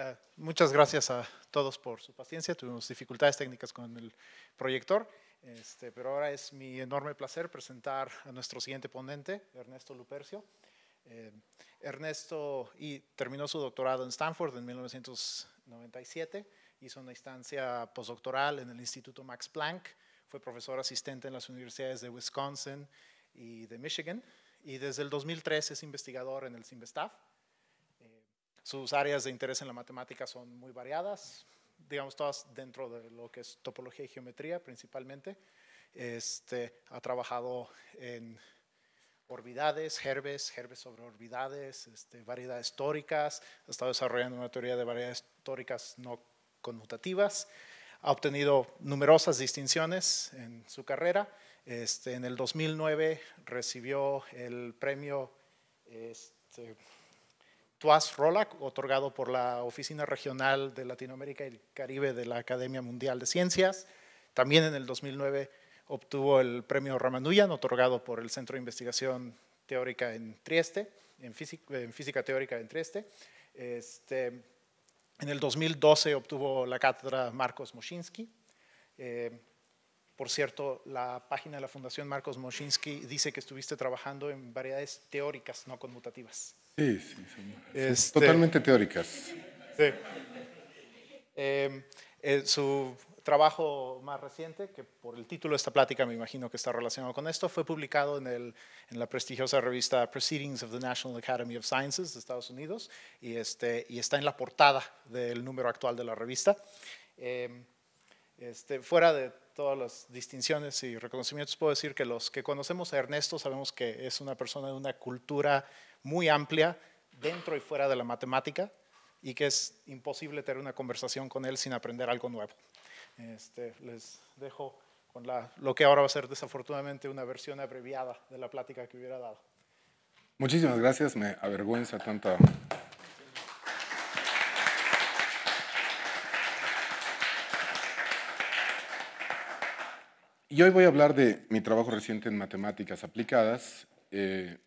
Eh, muchas gracias a todos por su paciencia. Tuvimos dificultades técnicas con el proyector, este, pero ahora es mi enorme placer presentar a nuestro siguiente ponente, Ernesto Lupercio. Eh, Ernesto terminó su doctorado en Stanford en 1997, hizo una instancia postdoctoral en el Instituto Max Planck, fue profesor asistente en las universidades de Wisconsin y de Michigan, y desde el 2003 es investigador en el staff. Sus áreas de interés en la matemática son muy variadas, digamos todas dentro de lo que es topología y geometría principalmente. Este, ha trabajado en orbidades, gerbes, gerbes sobre orbidades, este, variedades tóricas, ha estado desarrollando una teoría de variedades tóricas no conmutativas, ha obtenido numerosas distinciones en su carrera. Este, en el 2009 recibió el premio este, TUAS Rolak, otorgado por la Oficina Regional de Latinoamérica y el Caribe de la Academia Mundial de Ciencias. También en el 2009 obtuvo el premio Ramanujan, otorgado por el Centro de Investigación Teórica en Trieste, en Física, Teórica en Trieste. Este, en el 2012 obtuvo la cátedra Marcos Moschinsky. Eh, por cierto, la página de la Fundación Marcos Moschinsky dice que estuviste trabajando en variedades teóricas, no conmutativas. Sí, sí, son, este, totalmente teóricas. Sí. Em, eh, su trabajo más reciente, que por el título de esta plática me imagino que está relacionado con esto, fue publicado en, el, en la prestigiosa revista Proceedings of the National Academy of Sciences de Estados Unidos y, este, y está en la portada del número actual de la revista. Em, este, fuera de todas las distinciones y reconocimientos, puedo decir que los que conocemos a Ernesto sabemos que es una persona de una cultura muy amplia dentro y fuera de la matemática y que es imposible tener una conversación con él sin aprender algo nuevo. Este, les dejo con lo que ahora va a ser desafortunadamente una versión abreviada de la plática que hubiera dado. Muchísimas gracias, me avergüenza tanta... Y hoy voy a hablar de mi trabajo reciente en matemáticas aplicadas. Eh,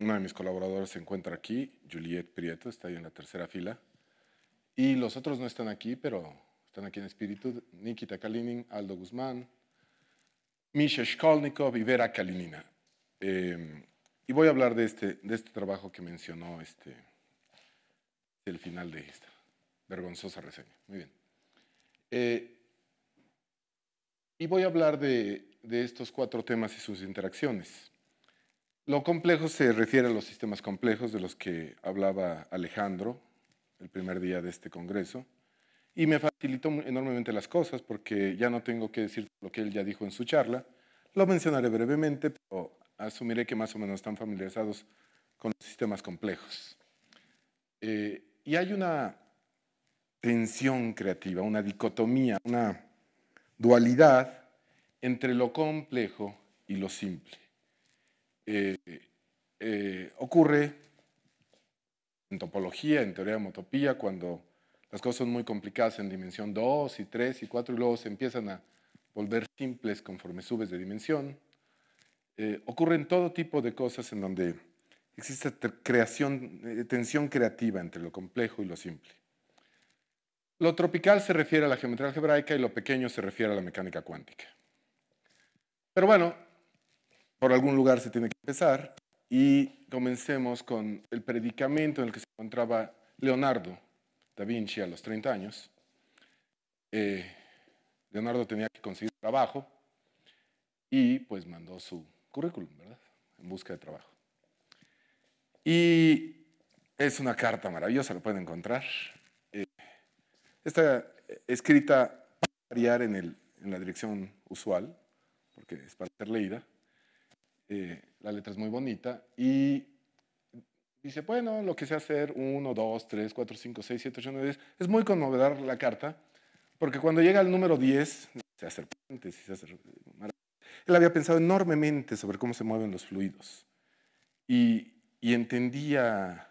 una de mis colaboradoras se encuentra aquí, Juliette Prieto, está ahí en la tercera fila. Y los otros no están aquí, pero están aquí en espíritu. Nikita Kalinin, Aldo Guzmán, Misha Shkolnikov y Vera Kalinina. Em, y voy a hablar de este, de este trabajo que mencionó este, el final de esta vergonzosa reseña. Muy bien. Eh, y voy a hablar de, de estos cuatro temas y sus interacciones. Lo complejo se refiere a los sistemas complejos de los que hablaba Alejandro el primer día de este congreso y me facilitó enormemente las cosas porque ya no tengo que decir lo que él ya dijo en su charla. Lo mencionaré brevemente, pero asumiré que más o menos están familiarizados con los sistemas complejos. Eh, y hay una tensión creativa, una dicotomía, una dualidad entre lo complejo y lo simple. Eh, eh, ocurre en topología, en teoría de homotopía, cuando las cosas son muy complicadas en dimensión 2 y 3 y 4 y luego se empiezan a volver simples conforme subes de dimensión. Eh, ocurren todo tipo de cosas en donde existe creación, tensión creativa entre lo complejo y lo simple. Lo tropical se refiere a la geometría algebraica y lo pequeño se refiere a la mecánica cuántica. Pero bueno, por algún lugar se tiene que empezar y comencemos con el predicamento en el que se encontraba Leonardo da Vinci a los 30 años. Eh, Leonardo tenía que conseguir trabajo y pues mandó su currículum, ¿verdad? En busca de trabajo. Y es una carta maravillosa, lo pueden encontrar. Eh, está escrita para variar en la dirección usual, porque es para ser leída eh, la letra es muy bonita. Y dice, bueno, lo que sé hacer, 1, 2, 3, 4, 5, 6, 7, 8, 9, 10. Es muy conmovedor la carta, porque cuando llega al número 10, se hace puentes se Él había pensado enormemente sobre cómo se mueven los fluidos y, y entendía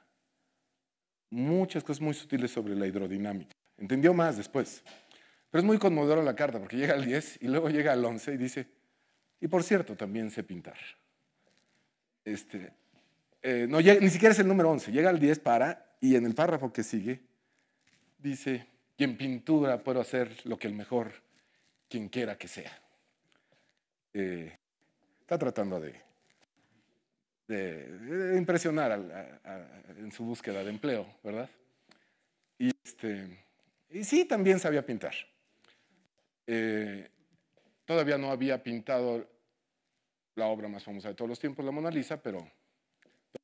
muchas cosas muy sutiles sobre la hidrodinámica. Entendió más después. Pero es muy conmovedora la carta porque llega al 10 y luego llega al 11 y dice, y por cierto, también sé pintar. Este, eh, no, ni siquiera es el número 11, llega al 10 para, y en el párrafo que sigue, dice, y en pintura puedo hacer lo que el mejor, quien quiera que sea. Eh, está tratando de, impresionar en su búsqueda de empleo, ¿verdad? Y, este, sí, también sabía pintar. Eh, todavía no había pintado la obra más famosa de todos los tiempos, la Mona Lisa, pero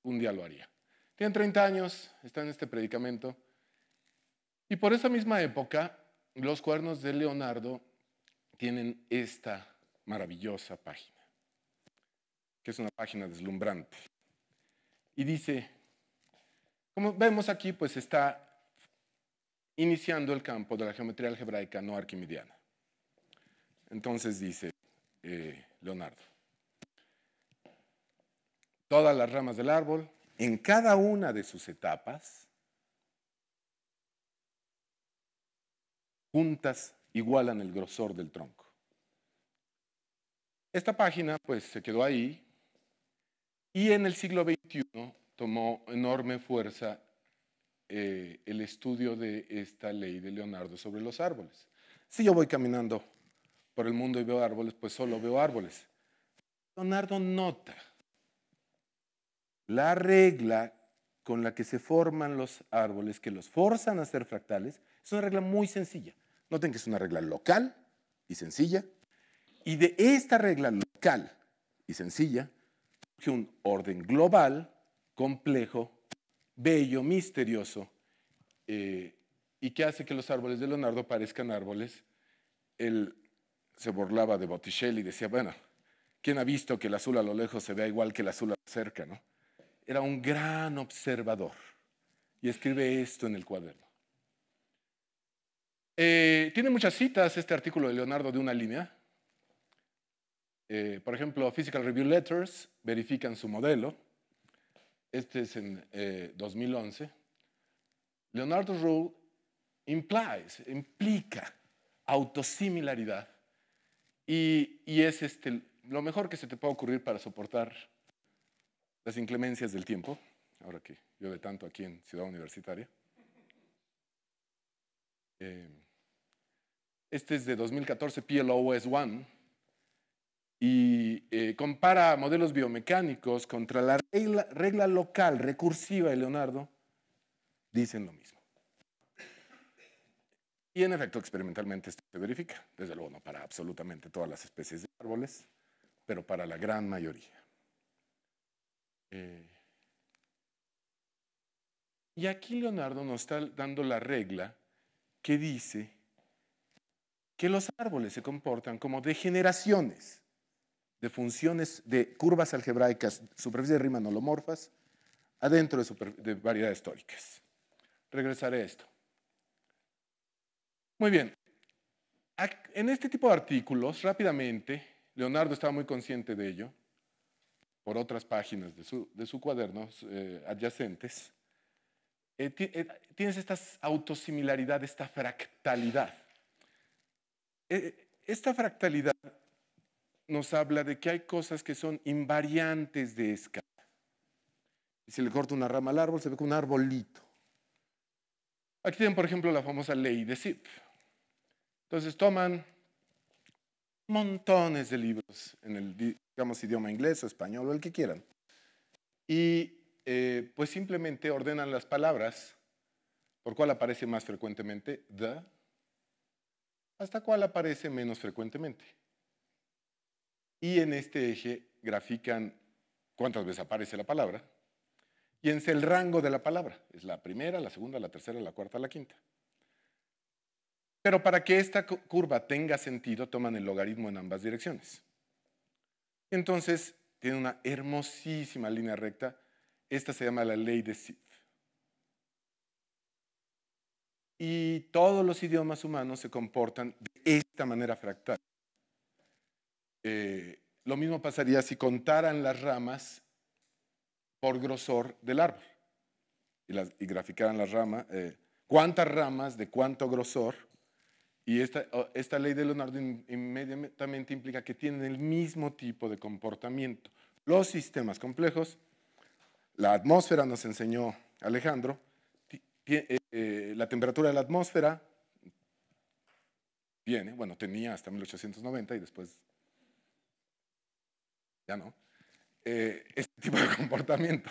un día lo haría. Tiene 30 años, está en este predicamento. Y por esa misma época, los cuernos de Leonardo tienen esta maravillosa página, que es una página deslumbrante. Y dice, como vemos aquí, pues está iniciando el campo de la geometría algebraica no arquimediana. Entonces dice eh, Leonardo, todas las ramas del árbol, en cada una de sus etapas, juntas igualan el grosor del tronco. Esta página pues se quedó ahí y en el siglo XXI tomó enorme fuerza eh, el estudio de esta ley de Leonardo sobre los árboles. Si yo voy caminando por el mundo y veo árboles, pues solo veo árboles. Leonardo nota la regla con la que se forman los árboles que los forzan a ser fractales es una regla muy sencilla. Noten que es una regla local y sencilla. Y de esta regla local y sencilla surge un orden global, complejo, bello, misterioso, eh, y que hace que los árboles de Leonardo parezcan árboles. Él se burlaba de Botticelli y decía, bueno, ¿quién ha visto que el azul a lo lejos se vea igual que el azul a lo cerca? ¿no? era un gran observador y escribe esto en el cuaderno. Eh, tiene muchas citas este artículo de Leonardo de una línea. Eh, por ejemplo, Physical Review Letters verifican su modelo. Este es en 2011. Eh, Leonardo rule implies, implica autosimilaridad y, y es este, lo mejor que se te puede ocurrir para soportar las inclemencias del tiempo, ahora que llueve tanto aquí en Ciudad Universitaria. Eh, este es de 2014, PLOS One, y eh, compara modelos biomecánicos contra la regla, regla local recursiva de Leonardo, dicen lo mismo. Y en efecto, experimentalmente esto se verifica, desde luego no para absolutamente todas las especies de árboles, pero para la gran mayoría y aquí Leonardo nos está dando la regla que dice que los árboles se comportan como degeneraciones de funciones de curvas algebraicas, superficies de adentro de, adentro de variedades tóricas. Regresaré a esto. Muy bien. En este tipo de artículos, rápidamente, Leonardo estaba muy consciente de ello, por otras páginas de su, cuaderno eh, adyacentes, eh, eh, tienes esta autosimilaridad, esta fractalidad. esta fractalidad nos habla de que hay cosas que son invariantes de escala. Si le corto una rama al árbol, se ve como un arbolito. Aquí tienen, por ejemplo, la famosa ley de Zip. Entonces toman montones de libros en el, digamos, idioma inglés español o el que quieran. Y eh, pues simplemente ordenan las palabras, por cuál aparece más frecuentemente hasta cuál aparece menos frecuentemente. Y en este eje grafican cuántas veces aparece la palabra, y en el rango de la palabra. Es la primera, la segunda, la tercera, la cuarta, la quinta. Pero para que esta curva tenga sentido, toman el logaritmo en ambas direcciones. Entonces, tiene una hermosísima línea recta. Esta se llama la ley de Sif. Y todos los idiomas humanos se comportan de esta manera fractal. Eh, lo mismo pasaría si contaran las ramas por grosor del árbol y, graficaran las ramas, eh, cuántas ramas de cuánto grosor y esta, ley de Leonardo inmediatamente implica que tienen el mismo tipo de comportamiento. Los sistemas complejos, la atmósfera, nos enseñó Alejandro, eh, eh, la temperatura de la atmósfera viene bueno, tenía hasta 1890 y después ya no, eh, este tipo de comportamiento.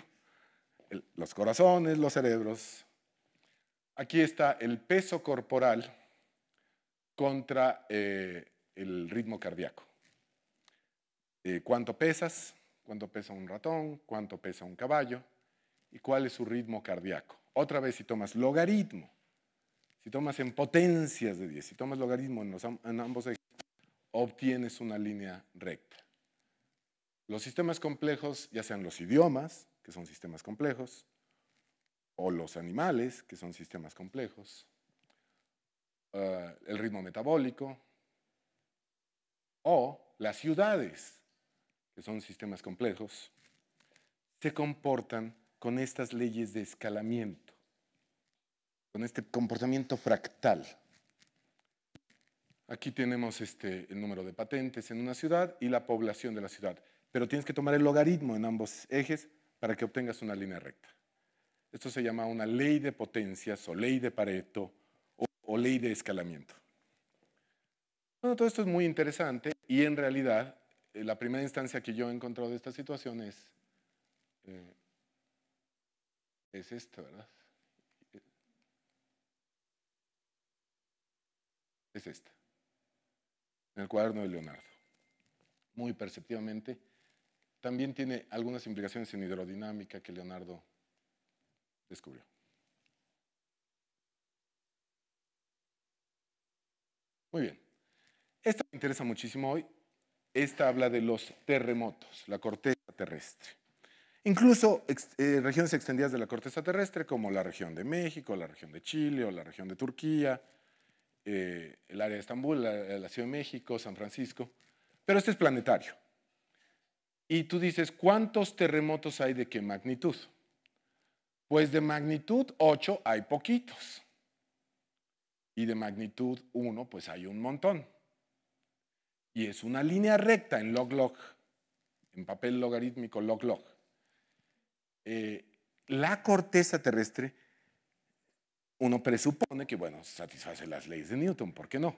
los corazones, los cerebros. Aquí está el peso corporal contra eh, el ritmo cardíaco. Eh, ¿Cuánto pesas? ¿Cuánto pesa un ratón? ¿Cuánto pesa un caballo? ¿Y cuál es su ritmo cardíaco? Otra vez, si tomas logaritmo, si tomas en potencias de 10, si tomas logaritmo en, ambos ejes, obtienes una línea recta. Los sistemas complejos, ya sean los idiomas, que son sistemas complejos, o los animales, que son sistemas complejos, eh, el ritmo metabólico, o las ciudades, que son sistemas complejos, se comportan con estas leyes de escalamiento, con este comportamiento fractal. Aquí tenemos este, el número de patentes en una ciudad y la población de la ciudad, pero tienes que tomar el logaritmo en ambos ejes para que obtengas una línea recta. Esto se llama una ley de potencias o ley de Pareto o ley de escalamiento. todo esto es muy interesante y en realidad eh, la primera instancia que yo he encontrado de esta situación es, eh, es esta, ¿verdad? Es esta, en el cuaderno de Leonardo. Muy perceptivamente, también tiene algunas implicaciones en hidrodinámica que Leonardo descubrió. Muy bien. Esta me interesa muchísimo hoy. Esta habla de los terremotos, la corteza terrestre. Incluso eh, regiones extendidas de la corteza terrestre, como la región de México, la región de Chile o la región de Turquía, eh, el área de Estambul, la, la Ciudad de México, San Francisco. Pero este es planetario. Y tú dices, ¿cuántos terremotos hay de qué magnitud? Pues de magnitud 8 hay poquitos y de magnitud 1, pues hay un montón. Y es una línea recta en log-log, en papel logarítmico log-log. Eh, la corteza terrestre, uno presupone que, bueno, satisface las leyes de Newton, ¿por qué no?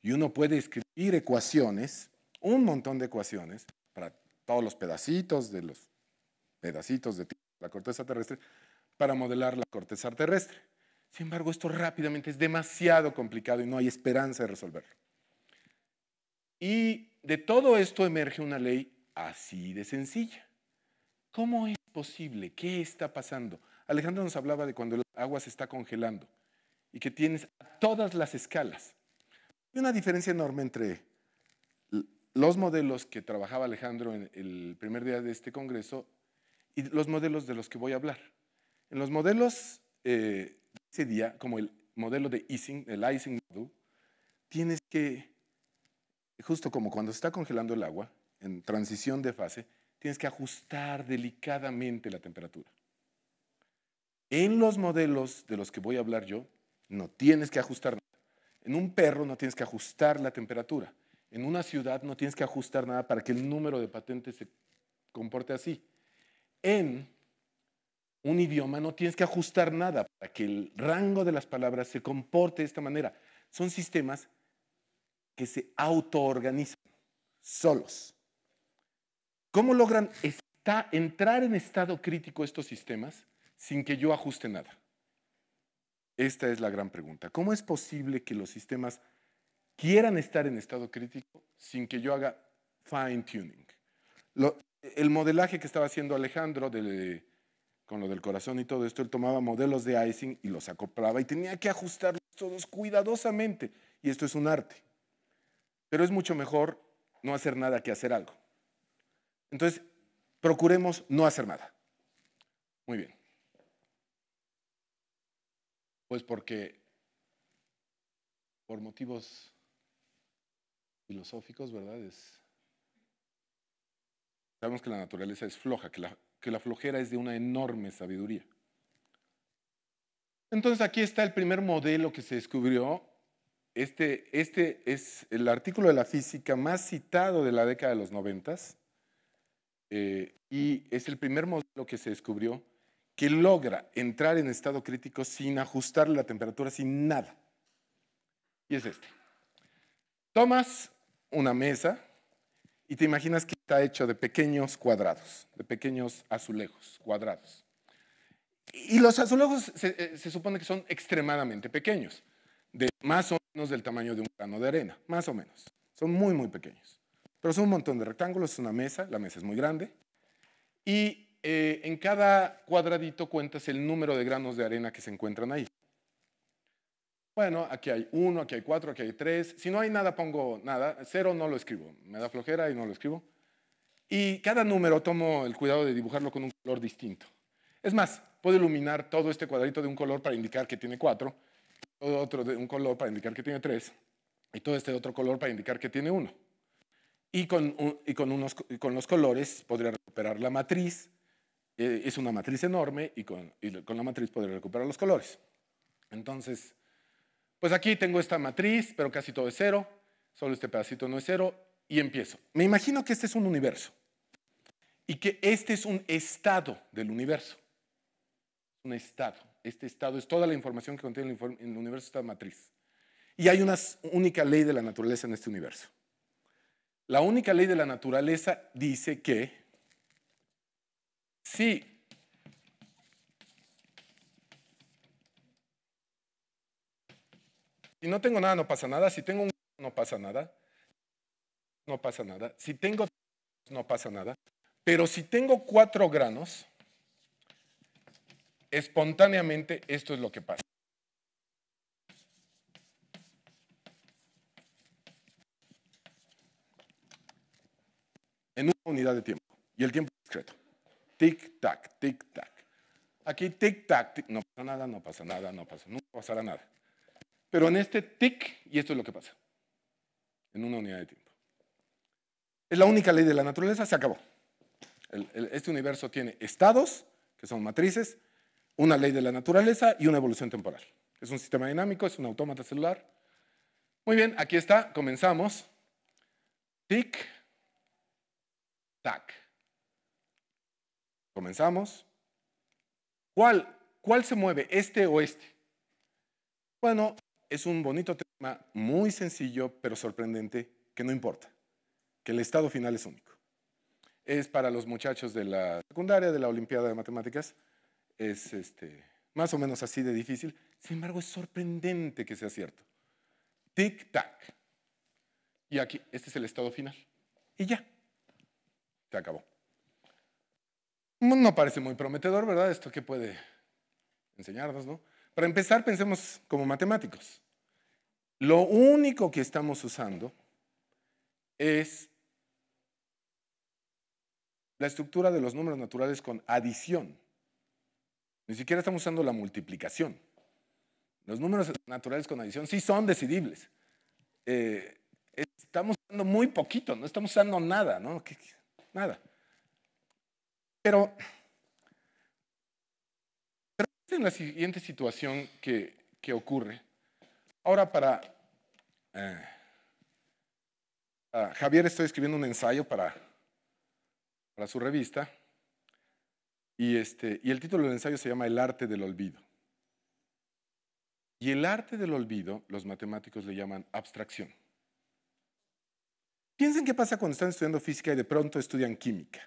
Y uno puede escribir ecuaciones, un montón de ecuaciones, para todos los pedacitos de los pedacitos de la corteza terrestre, para modelar la corteza terrestre. Sin embargo, esto rápidamente es demasiado complicado y no hay esperanza de resolverlo. Y de todo esto emerge una ley así de sencilla. ¿Cómo es posible? ¿Qué está pasando? Alejandro nos hablaba de cuando el agua se está congelando y que tienes todas las escalas. Hay una diferencia enorme entre los modelos que trabajaba Alejandro en el primer día de este congreso y los modelos de los que voy a hablar. En los modelos eh, ese día, como el modelo de Ising, el Ising model, tienes que, justo como cuando se está congelando el agua, en transición de fase, tienes que ajustar delicadamente la temperatura. En los modelos de los que voy a hablar yo, no tienes que ajustar nada. En un perro no tienes que ajustar la temperatura. En una ciudad no tienes que ajustar nada para que el número de patentes se comporte así. En un idioma no tienes que ajustar nada para que el rango de las palabras se comporte de esta manera. Son sistemas que se autoorganizan solos. ¿Cómo logran entrar en estado crítico estos sistemas sin que yo ajuste nada? Esta es la gran pregunta. ¿Cómo es posible que los sistemas quieran estar en estado crítico sin que yo haga fine tuning? el modelaje que estaba haciendo Alejandro de con lo del corazón y todo esto, él tomaba modelos de icing y los acoplaba y tenía que ajustarlos todos cuidadosamente. Y esto es un arte. Pero es mucho mejor no hacer nada que hacer algo. Entonces, procuremos no hacer nada. Muy bien. Pues porque por motivos filosóficos, ¿verdad? sabemos que la naturaleza es floja, que la, que la flojera es de una enorme sabiduría. Entonces aquí está el primer modelo que se descubrió. Este, este es el artículo de la física más citado de la década de los noventas eh, y es el primer modelo que se descubrió que logra entrar en estado crítico sin ajustar la temperatura, sin nada. Y es este. Tomas una mesa, y te imaginas que está hecho de pequeños cuadrados, de pequeños azulejos, cuadrados. Y los azulejos eh, se, supone que son extremadamente pequeños, de más o menos del tamaño de un grano de arena, más o menos. Son muy, muy pequeños. Pero son un montón de rectángulos, es una mesa, la mesa es muy grande. Y eh, en cada cuadradito cuentas el número de granos de arena que se encuentran ahí. Bueno, aquí hay uno, aquí hay cuatro, aquí hay tres. Si no hay nada, pongo nada. Cero no lo escribo. Me da flojera y no lo escribo. Y cada número tomo el cuidado de dibujarlo con un color distinto. Es más, puedo iluminar todo este cuadrito de un color para indicar que tiene cuatro, todo otro de un color para indicar que tiene tres, y todo este otro color para indicar que tiene uno. Y con, los colores podría recuperar la matriz. Eh, es una matriz enorme y con, y con la matriz podría recuperar los colores. Entonces, pues aquí tengo esta matriz, pero casi todo es cero, solo este pedacito no es cero, y empiezo. Me imagino que este es un universo y que este es un estado del universo. Un estado. Este estado es toda la información que contiene el universo, esta matriz. Y hay una única ley de la naturaleza en este universo. La única ley de la naturaleza dice que si Si no tengo nada, no pasa nada. Si tengo un no pasa nada. No pasa nada. Si tengo no pasa nada. Pero si tengo cuatro granos, espontáneamente esto es lo que pasa. En una unidad de tiempo. Y el tiempo es discreto. Tic, tac, tic, tac. Aquí tic, tac, tic. No pasa nada, no pasa nada, no pasa, nunca pasará nada. Pero en este tic, y esto es lo que pasa, en una unidad de tiempo. Es la única ley de la naturaleza, se acabó. este universo tiene estados, que son matrices, una ley de la naturaleza y una evolución temporal. Es un sistema dinámico, es un autómata celular. Muy bien, aquí está, comenzamos. Tic, tac. Comenzamos. ¿Cuál, ¿Cuál se mueve, este o este? Bueno, es un bonito tema, muy sencillo, pero sorprendente, que no importa, que el estado final es único. Es para los muchachos de la secundaria, de la Olimpiada de Matemáticas, es este, más o menos así de difícil, sin embargo es sorprendente que sea cierto. Tic-tac. Y aquí, este es el estado final. Y ya, se acabó. No parece muy prometedor, ¿verdad? Esto que puede enseñarnos, ¿no? Para empezar, pensemos como matemáticos. Lo único que estamos usando es la estructura de los números naturales con adición. Ni siquiera estamos usando la multiplicación. Los números naturales con adición sí son decidibles. Eh, estamos usando muy poquito, no estamos usando nada, ¿no? Nada. Pero esta la siguiente situación que, ocurre. Ahora para... Eh, ah, Javier estoy escribiendo un ensayo para, para su revista y, este, y el título del ensayo se llama El arte del olvido. Y el arte del olvido los matemáticos le llaman abstracción. Piensen qué pasa cuando están estudiando física y de pronto estudian química.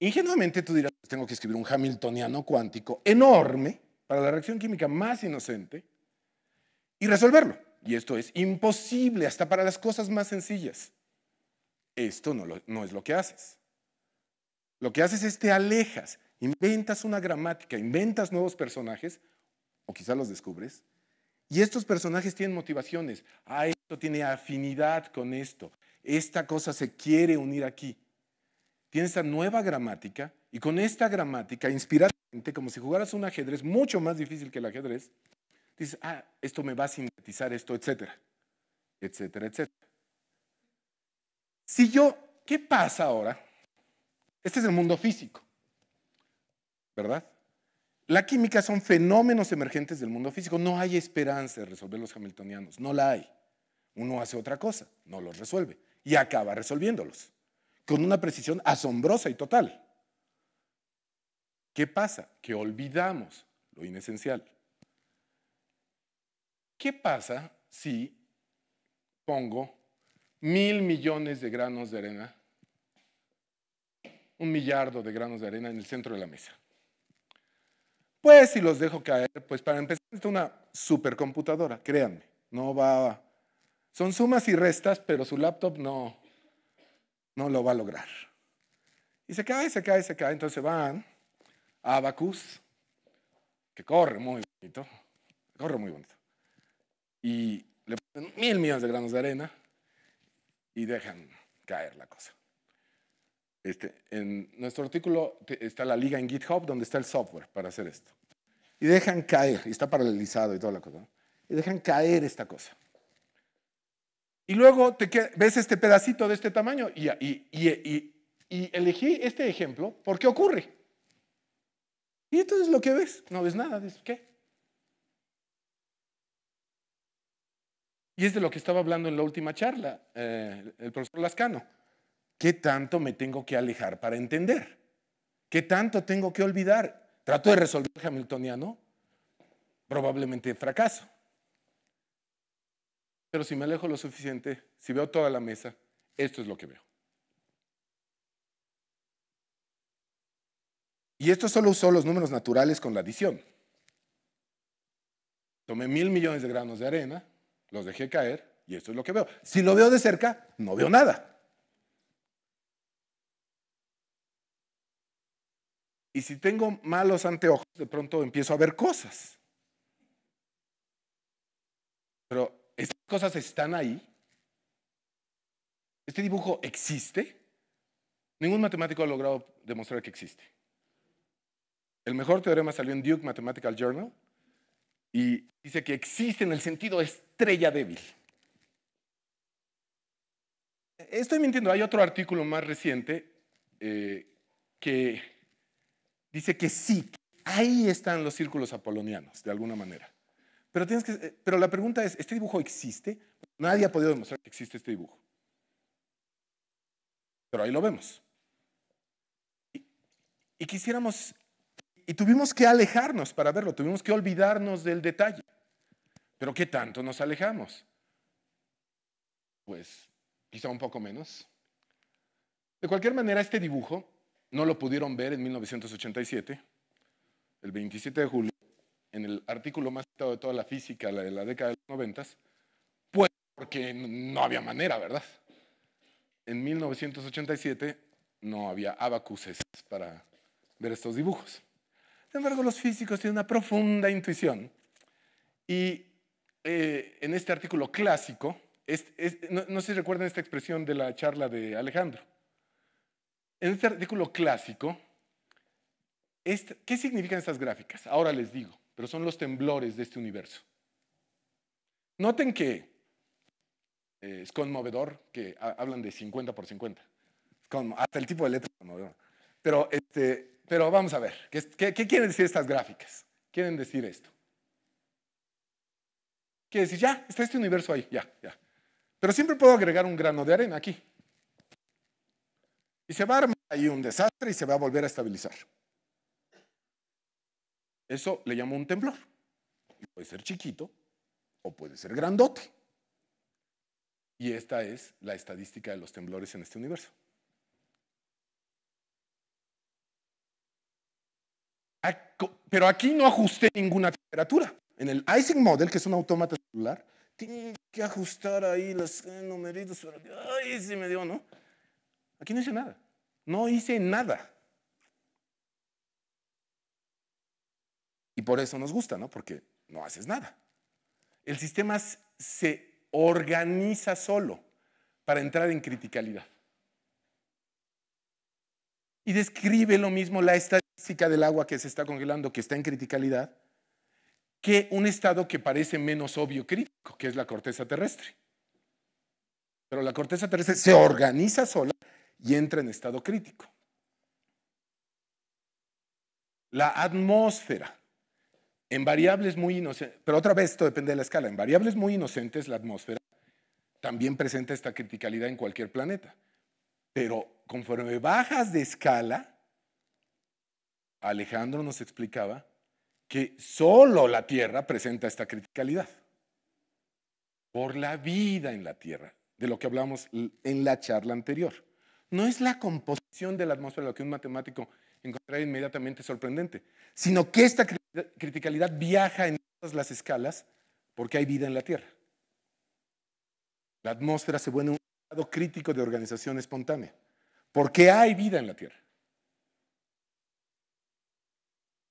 Ingenuamente tú dirás, pues tengo que escribir un hamiltoniano cuántico enorme para la reacción química más inocente y resolverlo. Y esto es imposible hasta para las cosas más sencillas. Esto no, es lo que haces. Lo que haces es te alejas, inventas una gramática, inventas nuevos personajes, o quizás los descubres, y estos personajes tienen motivaciones. Ah, esto tiene afinidad con esto. Esta cosa se quiere unir aquí tiene esta nueva gramática y con esta gramática, inspiradamente, como si jugaras un ajedrez mucho más difícil que el ajedrez, dices, ah, esto me va a sintetizar esto, etcétera, etcétera, etcétera. Si yo, ¿qué pasa ahora? Este es el mundo físico, ¿verdad? La química son fenómenos emergentes del mundo físico. No hay esperanza de resolver los hamiltonianos, no la hay. Uno hace otra cosa, no los resuelve y acaba resolviéndolos con una precisión asombrosa y total. ¿Qué pasa? Que olvidamos lo inesencial. ¿Qué pasa si pongo mil millones de granos de arena, un millardo de granos de arena en el centro de la mesa? Pues si los dejo caer, pues para empezar es una supercomputadora, créanme, no va... Son sumas y restas, pero su laptop no, no lo va a lograr. Y se cae, se cae, se cae. Entonces van a Abacus, que corre muy bonito, corre muy bonito. Y le ponen mil millones de granos de arena y dejan caer la cosa. Este, en nuestro artículo está la liga en GitHub donde está el software para hacer esto. Y dejan caer, y está paralelizado y toda la cosa. Y dejan caer esta cosa. Y luego te ves este pedacito de este tamaño y, elegí este ejemplo porque ocurre. Y entonces lo que ves, no ves nada, dices, ¿qué? Y es de lo que estaba hablando en la última charla eh, el profesor Lascano. ¿Qué tanto me tengo que alejar para entender? ¿Qué tanto tengo que olvidar? Trato de resolver hamiltoniano, probablemente fracaso. Pero si me alejo lo suficiente, si veo toda la mesa, esto es lo que veo. Y esto solo usó los números naturales con la adición. Tomé mil millones de granos de arena, los dejé caer y esto es lo que veo. Si lo veo de cerca, no veo nada. Y si tengo malos anteojos, de pronto empiezo a ver cosas. Pero cosas están ahí? ¿Este dibujo existe? Ningún matemático ha logrado demostrar que existe. El mejor teorema salió en Duke Mathematical Journal y dice que existe en el sentido estrella débil. Estoy mintiendo, hay otro artículo más reciente eh, que dice que sí, ahí están los círculos apolonianos, de alguna manera. Pero, tienes que, eh, pero la pregunta es, ¿este dibujo existe? Nadie ha podido demostrar que existe este dibujo. Pero ahí lo vemos. Y, y quisiéramos, y tuvimos que alejarnos para verlo, tuvimos que olvidarnos del detalle. Pero ¿qué tanto nos alejamos? Pues quizá un poco menos. De cualquier manera, este dibujo no lo pudieron ver en 1987, el 27 de julio, en el artículo más citado de toda la física, de la década de los noventas, pues porque no había manera, ¿verdad? En 1987 no había abacuses para ver estos dibujos. Sin embargo, los físicos tienen una profunda intuición y eh, en este artículo clásico, no, sé si recuerdan esta expresión de la charla de Alejandro. En este artículo clásico, este, ¿qué significan estas gráficas? Ahora les digo pero son los temblores de este universo. Noten que eh, es conmovedor que hablan de 50 por 50. hasta el tipo de letra conmovedor. Pero, este, pero vamos a ver, ¿qué, quieren decir estas gráficas? Quieren decir esto. Quiere decir, ya, está este universo ahí, ya, ya. Pero siempre puedo agregar un grano de arena aquí. Y se va a armar ahí un desastre y se va a volver a estabilizar. Eso le llamo un temblor. Puede ser chiquito o puede ser grandote. Y esta es la estadística de los temblores en este universo. Pero aquí no ajusté ninguna temperatura. En el Ising Model, que es un autómata celular, tiene que ajustar ahí los eh, numeritos. Ay, se me dio, ¿no? Aquí no hice nada. No hice nada. por eso nos gusta, ¿no? Porque no haces nada. El sistema se organiza solo para entrar en criticalidad. Y describe lo mismo la estadística del agua que se está congelando, que está en criticalidad, que un estado que parece menos obvio crítico, que es la corteza terrestre. Pero la corteza terrestre se organiza sola y entra en estado crítico. La atmósfera en variables muy inocentes, pero otra vez esto depende de la escala, en variables muy inocentes la atmósfera también presenta esta criticalidad en cualquier planeta. Pero conforme bajas de escala, Alejandro nos explicaba que solo la Tierra presenta esta criticalidad. Por la vida en la Tierra, de lo que hablamos en la charla anterior. No es la composición de la atmósfera lo que un matemático encontrar inmediatamente sorprendente, sino que esta criticalidad viaja en todas las escalas porque hay vida en la Tierra. La atmósfera se vuelve un estado crítico de organización espontánea, porque hay vida en la Tierra.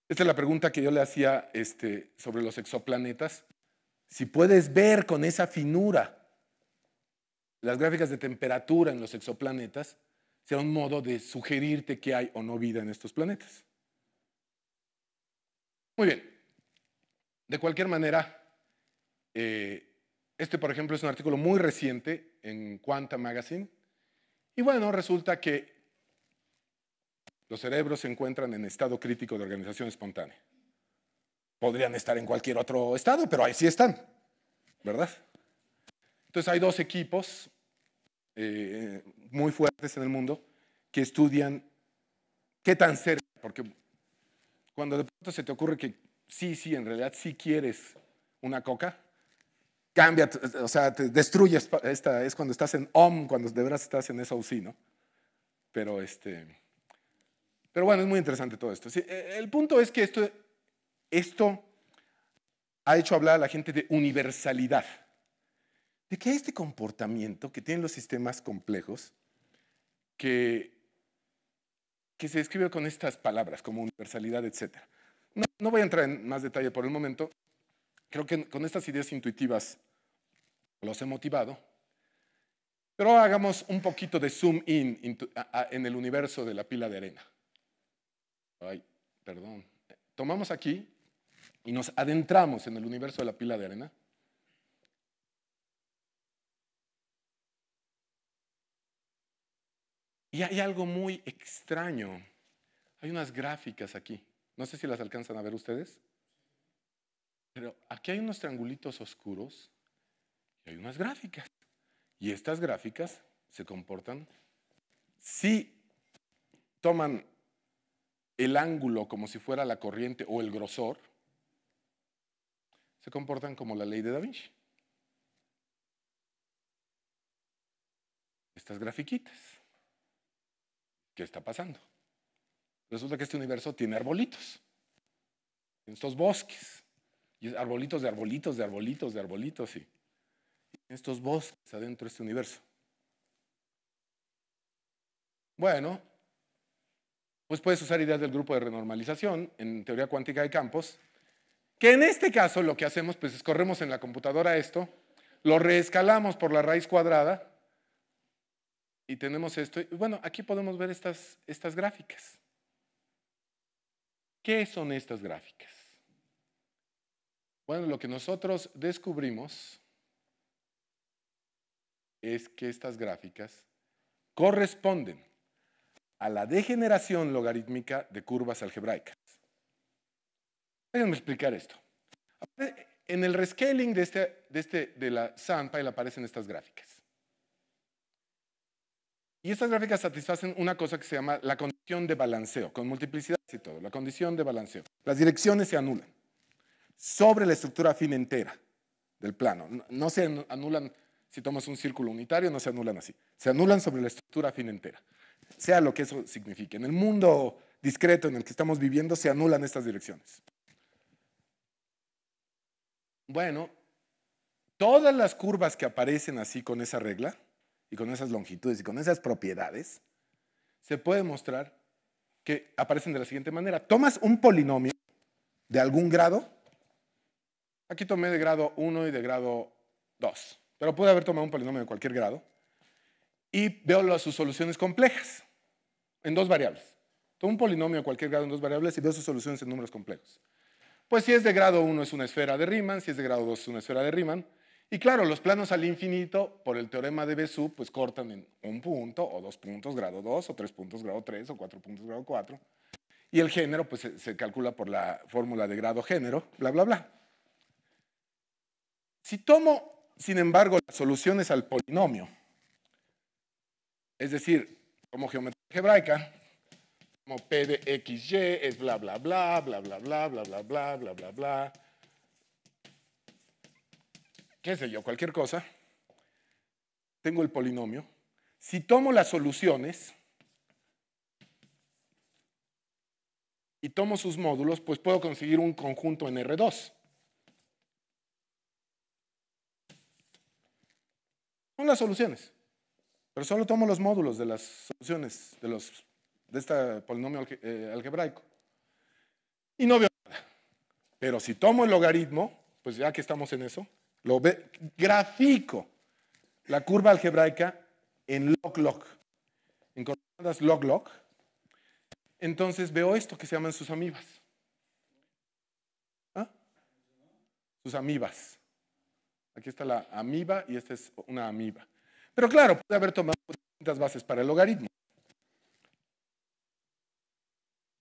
Esta es la pregunta que yo le hacía este, sobre los exoplanetas. Si puedes ver con esa finura las gráficas de temperatura en los exoplanetas, sea un modo de sugerirte que hay o no vida en estos planetas. Muy bien. De cualquier manera, eh, este, por ejemplo, es un artículo muy reciente en Quanta Magazine. Y bueno, resulta que los cerebros se encuentran en estado crítico de organización espontánea. Podrían estar en cualquier otro estado, pero ahí sí están, ¿verdad? Entonces hay dos equipos, eh, muy fuertes en el mundo que estudian qué tan cerca, porque cuando de pronto se te ocurre que sí, sí, en realidad sí quieres una coca, cambia, o sea, te destruyes, es cuando estás en OM, cuando de veras estás en eso ¿no? Pero este... Pero bueno, es muy interesante todo esto. E, el punto es que esto, esto ha hecho hablar a la gente de universalidad de que este comportamiento que tienen los sistemas complejos que, que se describe con estas palabras como universalidad, etc. No, no voy a entrar en más detalle por el momento. Creo que con estas ideas intuitivas los he motivado. Pero hagamos un poquito de zoom in en el universo de la pila de arena. Ay, perdón. Tomamos aquí y nos adentramos en el universo de la pila de arena. Y hay algo muy extraño. Hay unas gráficas aquí. No sé si las alcanzan a ver ustedes. Pero aquí hay unos triangulitos oscuros y hay unas gráficas. Y estas gráficas se comportan si toman el ángulo como si fuera la corriente o el grosor, se comportan como la ley de Da Vinci. Estas grafiquitas. ¿qué está pasando? Resulta que este universo tiene arbolitos, en estos bosques, y arbolitos de arbolitos, de arbolitos, de arbolitos, y, estos bosques adentro de este universo. Bueno, pues puedes usar ideas del grupo de renormalización en teoría cuántica de campos, que en este caso lo que hacemos pues es corremos en la computadora esto, lo reescalamos por la raíz cuadrada y tenemos esto. Bueno, aquí podemos ver estas, estas gráficas. ¿Qué son estas gráficas? Bueno, lo que nosotros descubrimos es que estas gráficas corresponden a la degeneración logarítmica de curvas algebraicas. Déjenme explicar esto. En el rescaling de, este, de, este, de la SAMPA aparecen estas gráficas. Y estas gráficas satisfacen una cosa que se llama la condición de balanceo, con multiplicidad y todo, la condición de balanceo. Las direcciones se anulan sobre la estructura fin entera del plano. No se anulan si tomas un círculo unitario, no se anulan así. Se anulan sobre la estructura fin entera, sea lo que eso signifique. En el mundo discreto en el que estamos viviendo se anulan estas direcciones. Bueno, todas las curvas que aparecen así con esa regla y con esas longitudes y con esas propiedades, se puede mostrar que aparecen de la siguiente manera. Tomas un polinomio de algún grado. Aquí tomé de grado 1 y de grado 2, pero pude haber tomado un polinomio de cualquier grado. Y veo sus soluciones complejas en dos variables. Tomo un polinomio de cualquier grado en dos variables y veo sus soluciones en números complejos. Pues si es de grado 1 es una esfera de Riemann, si es de grado 2 es una esfera de Riemann, y claro, los planos al infinito, por el teorema de Besú, pues cortan en un punto o dos puntos, grado 2, o tres puntos, grado 3, o cuatro puntos, grado 4. Y el género, pues se, calcula por la fórmula de grado género, bla, bla, bla. Si tomo, sin embargo, las soluciones al polinomio, es decir, como geometría algebraica, como P de XY es bla, bla, bla, bla, bla, bla, bla, bla, bla, bla, bla, bla, qué sé yo, cualquier cosa, tengo el polinomio, si tomo las soluciones y tomo sus módulos, pues puedo conseguir un conjunto en R2. Son las soluciones, pero solo tomo los módulos de las soluciones de, los, de este polinomio eh, algebraico. Y no veo nada. Pero si tomo el logaritmo, pues ya que estamos en eso, lo grafico la curva algebraica en log-log, en coordenadas log-log. Entonces veo esto que se llaman sus amibas. ¿Ah? Sus amibas. Aquí está la amiba y esta es una amiba. Pero claro, puede haber tomado distintas bases para el logaritmo.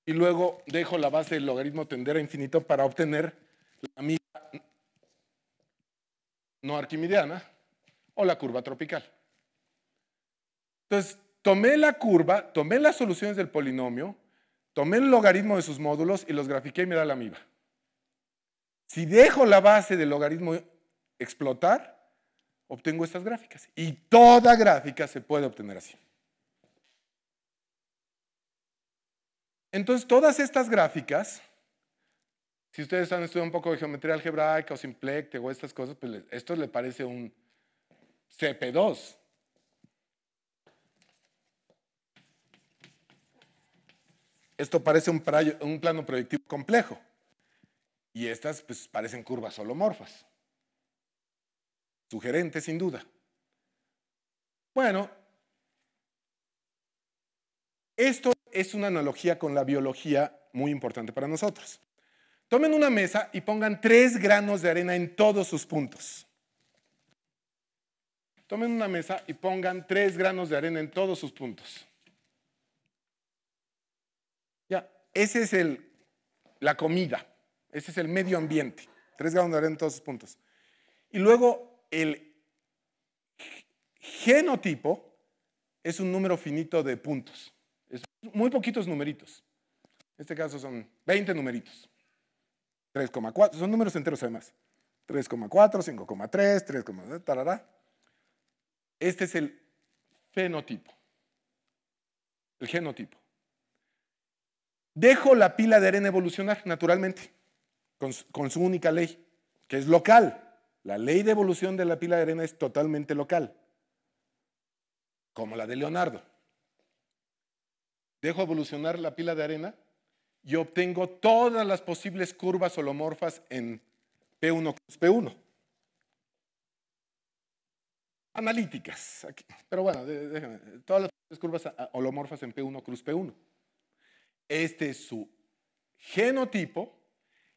Y luego dejo la base del logaritmo tender a infinito para obtener la amiga no arquimediana, o la curva tropical. Entonces, tomé la curva, tomé las soluciones del polinomio, tomé el logaritmo de sus módulos y los grafiqué y me da la amiba. Si dejo la base del logaritmo explotar, obtengo estas gráficas. Y toda gráfica se puede obtener así. Entonces, todas estas gráficas si ustedes han estudiado un poco de geometría algebraica o simplecte o estas cosas, pues esto le parece un CP2. Esto parece un, un plano proyectivo complejo. Y estas pues, parecen curvas holomorfas. Sugerente, sin duda. Bueno, esto es una analogía con la biología muy importante para nosotros. Tomen una mesa y pongan tres granos de arena en todos sus puntos. Tomen una mesa y pongan tres granos de arena en todos sus puntos. Ya, ese es la comida, ese es el medio ambiente. Tres granos de arena en todos sus puntos. Y luego el genotipo es un número finito de puntos. Es muy poquitos numeritos. En este caso son 20 numeritos. 3,4, son números enteros además. 3,4, 5,3, 3, tarará. Este es el fenotipo, el genotipo. Dejo la pila de arena evolucionar naturalmente, con su única ley, que es local. La ley de evolución de la pila de arena es totalmente local, como la de Leonardo. Dejo evolucionar la pila de arena y obtengo todas las posibles curvas holomorfas en P1 P1. Analíticas, pero bueno, déjenme, todas las curvas holomorfas en P1 cruz P1. Este es su genotipo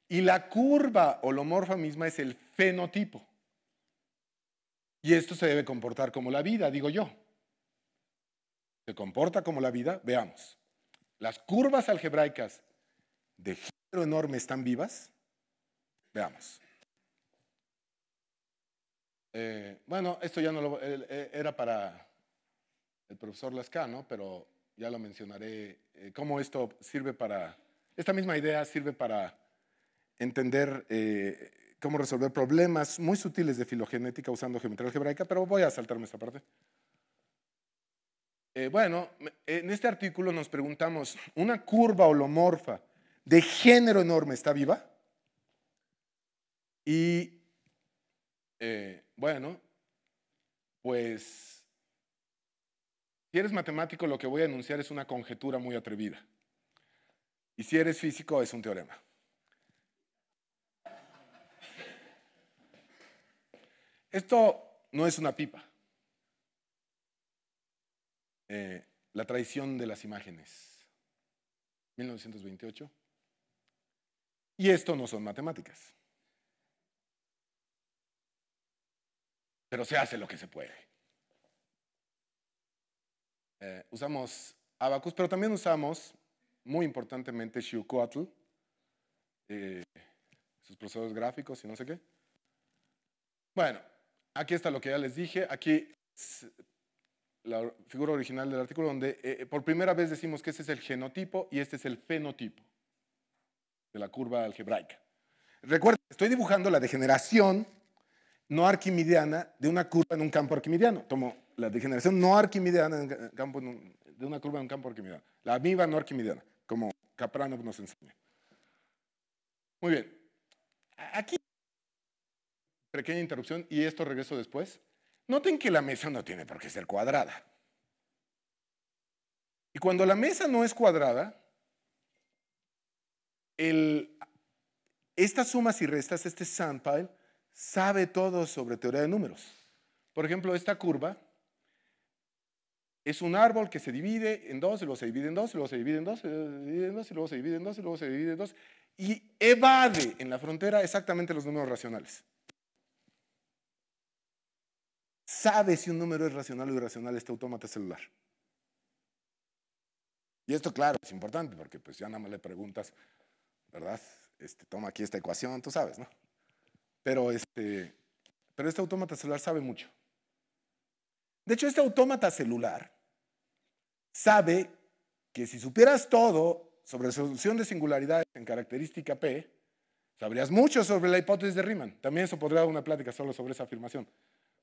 y la curva holomorfa misma es el fenotipo. Y esto se debe comportar como la vida, digo yo. ¿Se comporta como la vida? Veamos. Las curvas algebraicas de género enorme están vivas? Veamos. Eh, bueno, esto ya no lo, eh, era para el profesor ¿no? pero ya lo mencionaré, eh, cómo esto sirve para, esta misma idea sirve para entender cómo resolver problemas muy sutiles de filogenética usando geometría algebraica, pero voy a saltarme esta parte. bueno, en este artículo nos preguntamos, ¿una curva holomorfa de género enorme, ¿está viva? Y eh, bueno, pues si eres matemático lo que voy a anunciar es una conjetura muy atrevida. Y si eres físico es un teorema. Esto no es una pipa. Eh, la traición de las imágenes. 1928. Y esto no son matemáticas. Pero se hace lo que se puede. Eh, usamos Abacus, pero también usamos, muy importantemente, Xiucoatl, eh, sus procesos gráficos y no sé qué. Bueno, aquí está lo que ya les dije. Aquí es la figura original del artículo donde eh, por primera vez decimos que este es el genotipo y este es el fenotipo de la curva algebraica. Recuerden, estoy dibujando la degeneración no arquimidiana de una curva en un campo arquimediano. Tomo la degeneración no arquimidiana en campo, de una curva en un campo arquimediano. La viva no arquimidiana, como Caprano nos enseña. Muy bien. Aquí, pequeña interrupción y esto regreso después. Noten que la mesa no tiene por qué ser cuadrada. Y cuando la mesa no es cuadrada, el, estas sumas y restas, este sandpile sabe todo sobre teoría de números. Por ejemplo, esta curva es un árbol que se divide en dos, y luego se divide en dos, y luego se divide en dos, y luego se divide en dos, y luego se divide en dos, y luego se divide en dos, y evade en la frontera exactamente los números racionales. Sabe si un número es racional o irracional este autómata celular. Y esto, claro, es importante porque pues ya nada más le preguntas ¿verdad? Este, toma aquí esta ecuación, tú sabes, ¿no? Pero este, pero este autómata celular sabe mucho. De hecho, este autómata celular sabe que si supieras todo sobre solución de singularidades en característica P, sabrías mucho sobre la hipótesis de Riemann. También eso podría dar una plática solo sobre esa afirmación.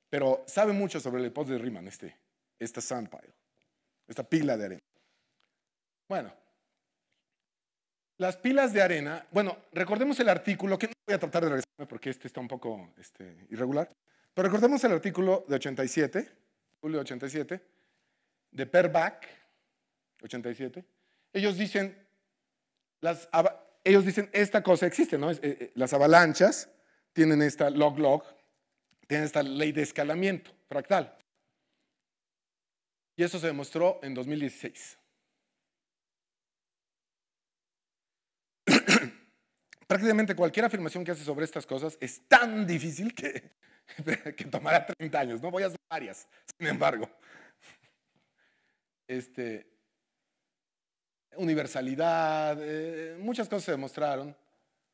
Pero sabe mucho sobre la hipótesis de Riemann, este, esta sandpile, esta pila de arena. Bueno, las pilas de arena, bueno, recordemos el artículo, que no voy a tratar de regresarme porque este está un poco este, irregular, pero recordemos el artículo de 87, julio de 87, de Perback, 87. Ellos dicen, ellos dicen, esta cosa existe, ¿no? Eh, eh, las avalanchas tienen esta log-log, tienen esta ley de escalamiento fractal. Y eso se demostró en 2016. Prácticamente cualquier afirmación que hace sobre estas cosas es tan difícil que, tomará 30 años. No voy a hacer varias, sin embargo. Este, universalidad, eh, muchas cosas se demostraron,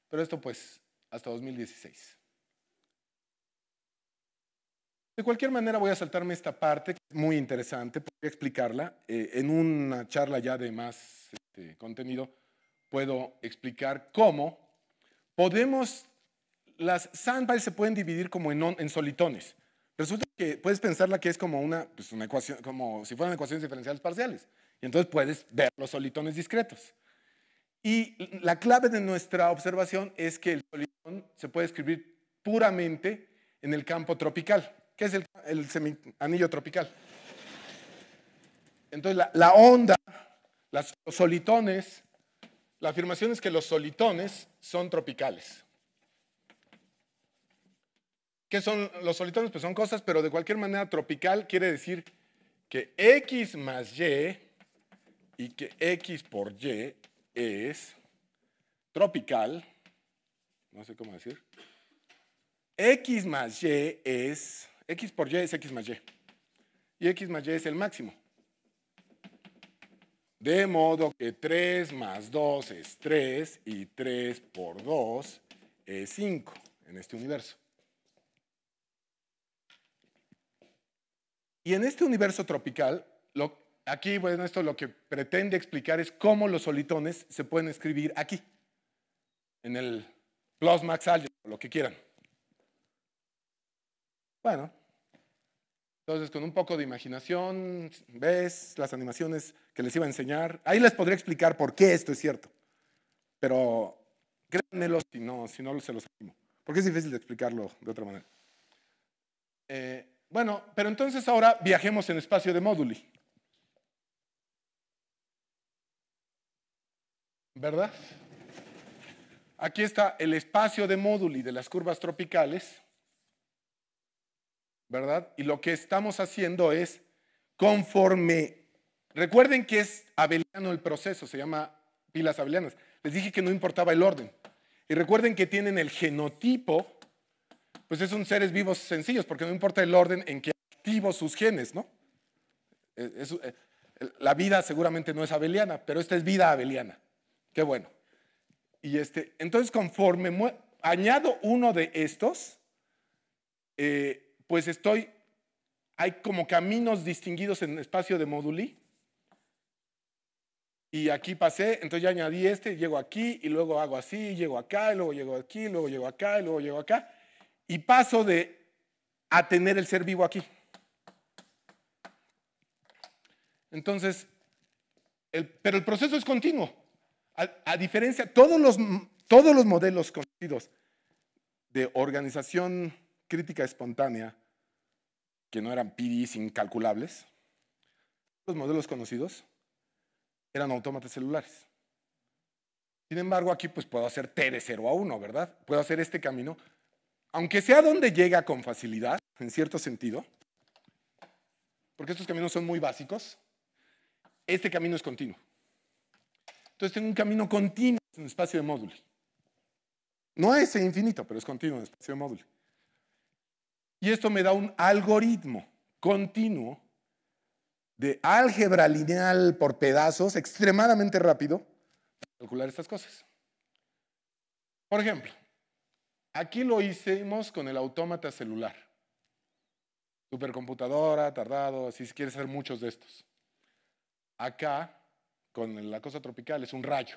pero esto pues hasta 2016. De cualquier manera voy a saltarme esta parte, que es muy interesante, voy a explicarla. Eh, en una charla ya de más este, contenido puedo explicar cómo podemos, las sandpiles se pueden dividir como en, solitones. Resulta que puedes pensarla que es como una, pues una ecuación, como si fueran ecuaciones diferenciales parciales. Y entonces puedes ver los solitones discretos. Y la clave de nuestra observación es que el solitón se puede escribir puramente en el campo tropical. que es el, anillo tropical? Entonces la, onda, los solitones la afirmación es que los solitones son tropicales. ¿Qué son los solitones? Pues son cosas, pero de cualquier manera tropical quiere decir que X más Y y que X por Y es tropical, no sé cómo decir, X más Y es, X por Y es X más Y, y X más Y es el máximo. De modo que 3 más 2 es 3 y 3 por 2 es 5 en este universo. Y en este universo tropical, aquí, bueno, esto lo que pretende explicar es cómo los solitones se pueden escribir aquí, en el plus max algebra, lo que quieran. Bueno, entonces, con un poco de imaginación, ves las animaciones que les iba a enseñar. Ahí les podría explicar por qué esto es cierto. Pero créanmelo si no, si no se los animo. Porque es difícil de explicarlo de otra manera. Eh, bueno, pero entonces ahora viajemos en espacio de móduli. ¿Verdad? Aquí está el espacio de móduli de las curvas tropicales. ¿verdad? Y lo que estamos haciendo es conforme. Recuerden que es abeliano el proceso, se llama pilas abelianas. Les dije que no importaba el orden. Y recuerden que tienen el genotipo, pues es un seres vivos sencillos, porque no importa el orden en que activo sus genes, ¿no? E, eh, la vida seguramente no es abeliana, pero esta es vida abeliana. Qué bueno. Y este, entonces conforme añado uno de estos, eh, pues estoy, hay como caminos distinguidos en el espacio de moduli. Y aquí pasé, entonces ya añadí este, llego aquí y luego hago así, llego acá, y luego llego aquí, luego llego acá, y luego llego acá. Y paso de a tener el ser vivo aquí. Entonces, pero el proceso es continuo. A, diferencia, todos los, todos los modelos conocidos de organización crítica espontánea, que no eran PDs incalculables, los modelos conocidos eran autómatas celulares. Sin embargo, aquí pues puedo hacer T de 0 a 1, ¿verdad? Puedo hacer este camino, aunque sea donde llega con facilidad, en cierto sentido, porque estos caminos son muy básicos, este camino es continuo. Entonces tengo un camino continuo en un espacio de módulo. No es infinito, pero es continuo en espacio de módulo. Y esto me da un algoritmo continuo de álgebra lineal por pedazos, extremadamente rápido, para calcular estas cosas. Por ejemplo, aquí lo hicimos con el autómata celular. Supercomputadora, tardado, así si quieres hacer muchos de estos. Acá, con la cosa tropical, es un rayo.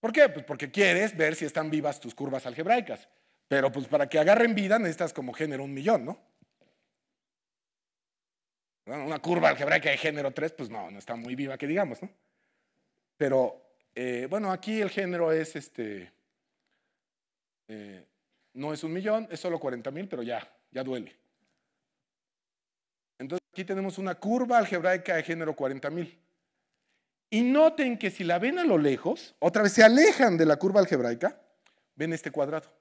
¿Por qué? Pues porque quieres ver si están vivas tus curvas algebraicas. Pero pues para que agarren vida necesitas como género un millón, ¿no? una curva algebraica de género 3, pues no, no está muy viva que digamos, ¿no? Pero eh, bueno, aquí el género es este, eh, no es un millón, es solo 40.000, mil, pero ya, ya duele. Entonces aquí tenemos una curva algebraica de género 40.000. mil. Y noten que si la ven a lo lejos, otra vez se alejan de la curva algebraica, ven este cuadrado.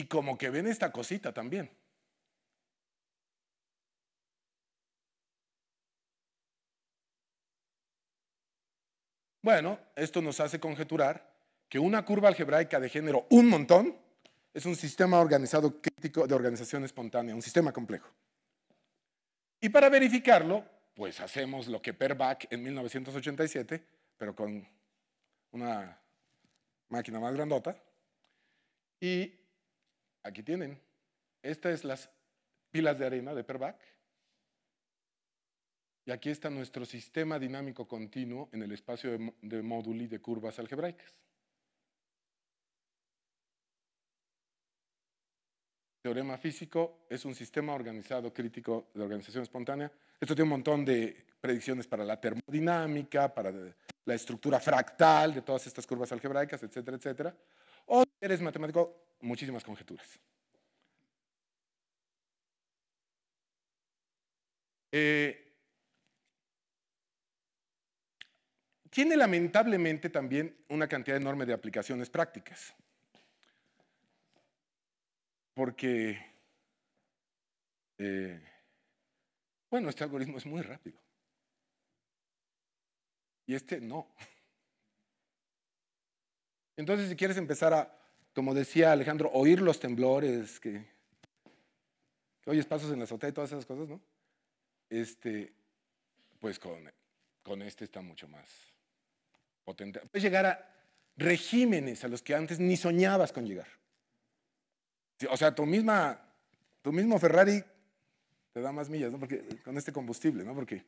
Y como que ven esta cosita también. Bueno, esto nos hace conjeturar que una curva algebraica de género un montón es un sistema organizado crítico de organización espontánea, un sistema complejo. Y para verificarlo, pues hacemos lo que Perbach en 1987, pero con una máquina más grandota, y Aquí tienen. Esta es las pilas de arena de Perbac. Y aquí está nuestro sistema dinámico continuo en el espacio de, moduli de curvas algebraicas. Teorema físico es un sistema organizado crítico de organización espontánea. Esto tiene un montón de predicciones para la termodinámica, para la estructura fractal de todas estas curvas algebraicas, etcétera, etcétera. O eres matemático muchísimas conjeturas. Eh, tiene lamentablemente también una cantidad enorme de aplicaciones prácticas, porque, eh, bueno, este algoritmo es muy rápido y este no. Entonces, si quieres empezar a como decía Alejandro, oír los temblores, que, oyes pasos en la azotea y todas esas cosas, ¿no? Este, pues con, este está mucho más potente. Puedes llegar a regímenes a los que antes ni soñabas con llegar. O sea, tu misma, tu mismo Ferrari te da más millas, ¿no? Porque con este combustible, ¿no? Porque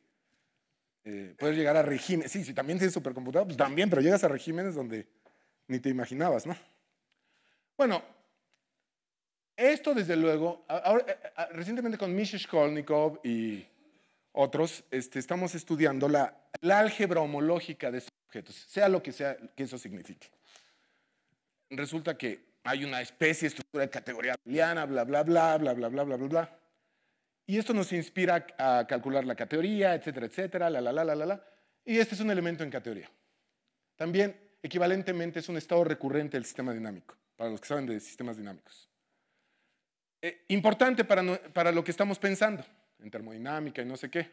eh, puedes llegar a regímenes. Sí, si también tienes supercomputador, pues también, pero llegas a regímenes donde ni te imaginabas, ¿no? Bueno, esto desde luego, eh, eh, recientemente con Misha Skolnikov y otros, este, estamos estudiando la, álgebra homológica de estos objetos, sea lo que sea que eso signifique. Resulta que hay una especie, estructura de categoría abeliana, bla, bla, bla, bla, bla, bla, bla, bla, bla. Y esto nos inspira a calcular la categoría, etcétera, etcétera, la, la, la, la, la, la. Y este es un elemento en categoría. También, equivalentemente, es un estado recurrente del sistema dinámico para los que saben de sistemas dinámicos. Eh, importante para, lo que estamos pensando en termodinámica y no sé qué.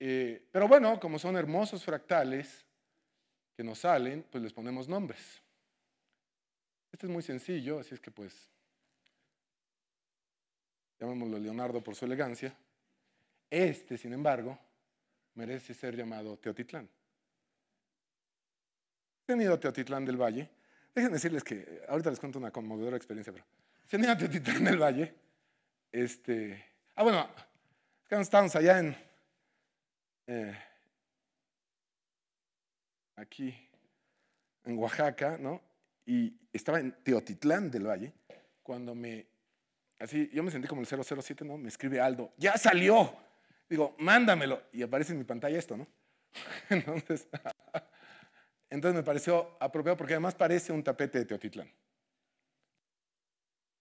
Eh, pero bueno, como son hermosos fractales que nos salen, pues les ponemos nombres. Este es muy sencillo, así es que pues llamémoslo Leonardo por su elegancia. Este, sin embargo, merece ser llamado Teotitlán. He tenido Teotitlán del Valle, Déjenme decirles que eh, ahorita les cuento una conmovedora experiencia, pero a Teotitlán del Valle. Este, ah, bueno, estamos allá en. Eh, aquí, en Oaxaca, ¿no? Y estaba en Teotitlán del Valle cuando me. Así, yo me sentí como el 007, ¿no? Me escribe Aldo, ¡ya salió! Digo, mándamelo. Y aparece en mi pantalla esto, ¿no? Entonces, entonces me pareció apropiado porque además parece un tapete de Teotitlán,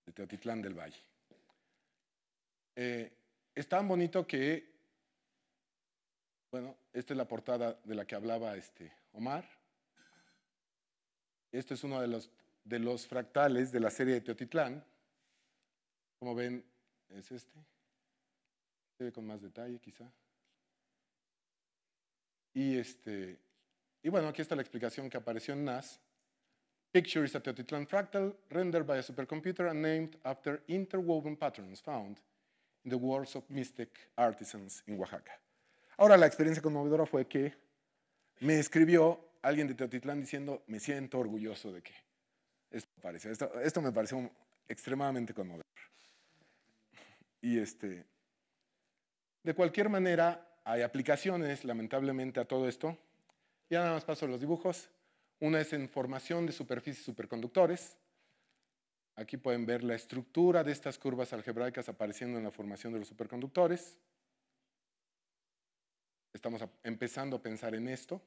de Teotitlán del Valle. Eh, es tan bonito que, bueno, esta es la portada de la que hablaba este Omar. Este es uno de los, de los fractales de la serie de Teotitlán. Como ven, es este. Se ve con más detalle quizá. Y este, y bueno, aquí está la explicación que apareció en NAS. Picture is a Teotitlan fractal rendered by a supercomputer and named after interwoven patterns found in the works of mystic artisans in Oaxaca. Ahora, la experiencia conmovedora fue que me escribió alguien de Teotitlán diciendo, me siento orgulloso de que esto apareció. esto me pareció extremadamente conmovedor. Y este, de cualquier manera, hay aplicaciones, lamentablemente, a todo esto. Ya nada más paso los dibujos. Una es en formación de superficies superconductores. Aquí pueden ver la estructura de estas curvas algebraicas apareciendo en la formación de los superconductores. Estamos empezando a pensar en esto.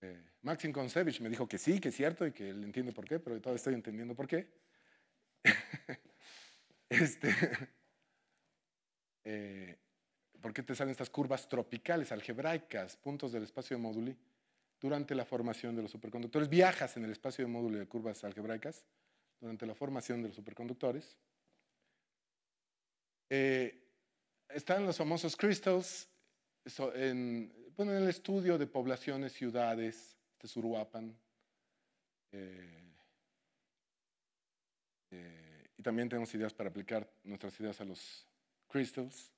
Eh, Maxim Konsevich me dijo que sí, que es cierto y que él entiende por qué, pero todavía estoy entendiendo por qué. este, eh, ¿Por qué te salen estas curvas tropicales, algebraicas, puntos del espacio de móduli? Durante la formación de los superconductores, viajas en el espacio de móduli de curvas algebraicas durante la formación de los superconductores. Eh, están los famosos crystals en, bueno, en, el estudio de poblaciones, ciudades, de este Suruapan. Eh, eh, y también tenemos ideas para aplicar nuestras ideas a los crystals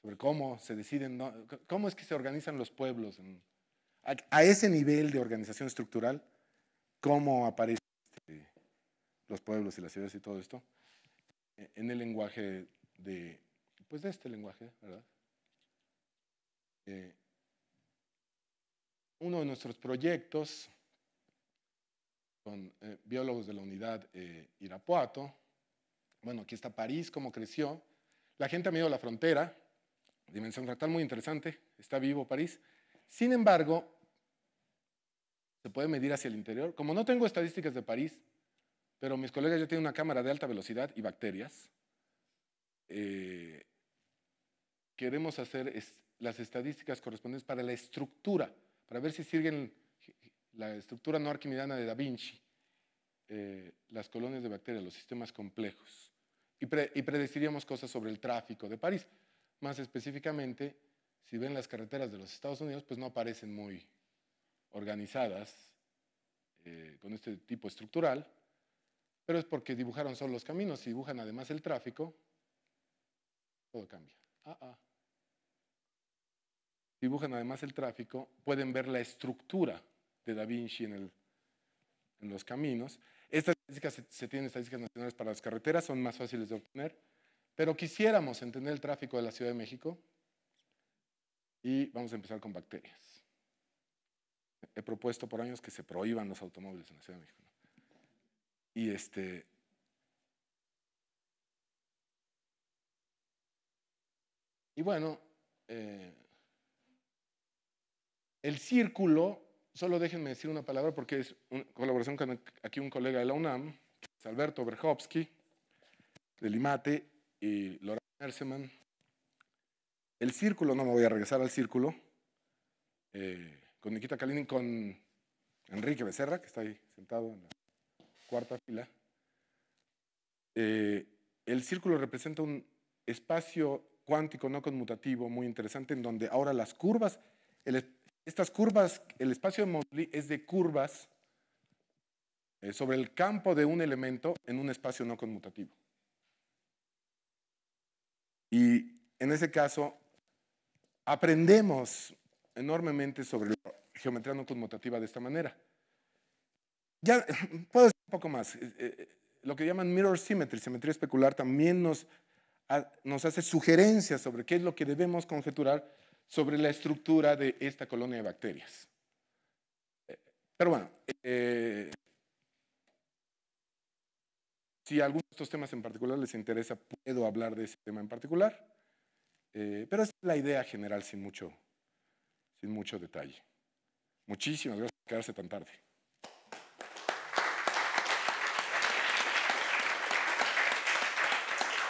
sobre cómo se deciden, cómo es que se organizan los pueblos. a, ese nivel de organización estructural, cómo aparecen este, los pueblos y las ciudades y todo esto, e, en el lenguaje de, pues de este lenguaje, ¿verdad? Eh, uno de nuestros proyectos con eh, biólogos de la unidad eh, Irapuato, bueno, aquí está París, cómo creció, la gente ha ido la frontera, dimensión fractal muy interesante, está vivo París. Sin embargo, se puede medir hacia el interior. Como no tengo estadísticas de París, pero mis colegas ya tienen una cámara de alta velocidad y bacterias, eh, queremos hacer las estadísticas correspondientes para la estructura, para ver si siguen la estructura no arquimediana de Da Vinci, eh, las colonias de bacterias, los sistemas complejos. y predeciríamos cosas sobre el tráfico de París. Más específicamente, si ven las carreteras de los Estados Unidos, pues no aparecen muy organizadas eh, con este tipo estructural, pero es porque dibujaron solo los caminos. Si dibujan además el tráfico, todo cambia. Ah, ah. Dibujan además el tráfico, pueden ver la estructura de Da Vinci en, los caminos. Estas estadísticas se tienen estadísticas nacionales para las carreteras, son más fáciles de obtener pero quisiéramos entender el tráfico de la Ciudad de México y vamos a empezar con bacterias. He propuesto por años que se prohíban los automóviles en la Ciudad de México. Y este, Y bueno, eh, el círculo, solo déjenme decir una palabra porque es una colaboración con aquí un colega de la UNAM, Alberto Berjovsky, de Limate, y Laura Merceman. El círculo, no me voy a regresar al círculo, eh, con Nikita Kalinin, con Enrique Becerra, que está ahí sentado en la cuarta fila. Eh, el círculo representa un espacio cuántico no conmutativo muy interesante en donde ahora las curvas, estas curvas, el espacio de Montly es de curvas eh, sobre el campo de un elemento en un espacio no conmutativo. Y en ese caso, aprendemos enormemente sobre la geometría no conmutativa de esta manera. Ya puedo decir un poco más. Eh, eh, lo que llaman mirror symmetry, simetría especular, también nos, nos hace sugerencias sobre qué es lo que debemos conjeturar sobre la estructura de esta colonia de bacterias. Eh, pero bueno, si algunos de estos temas en particular les interesa, puedo hablar de ese tema en particular. Eh, pero es la idea general sin mucho, sin mucho detalle. Muchísimas gracias por quedarse tan tarde.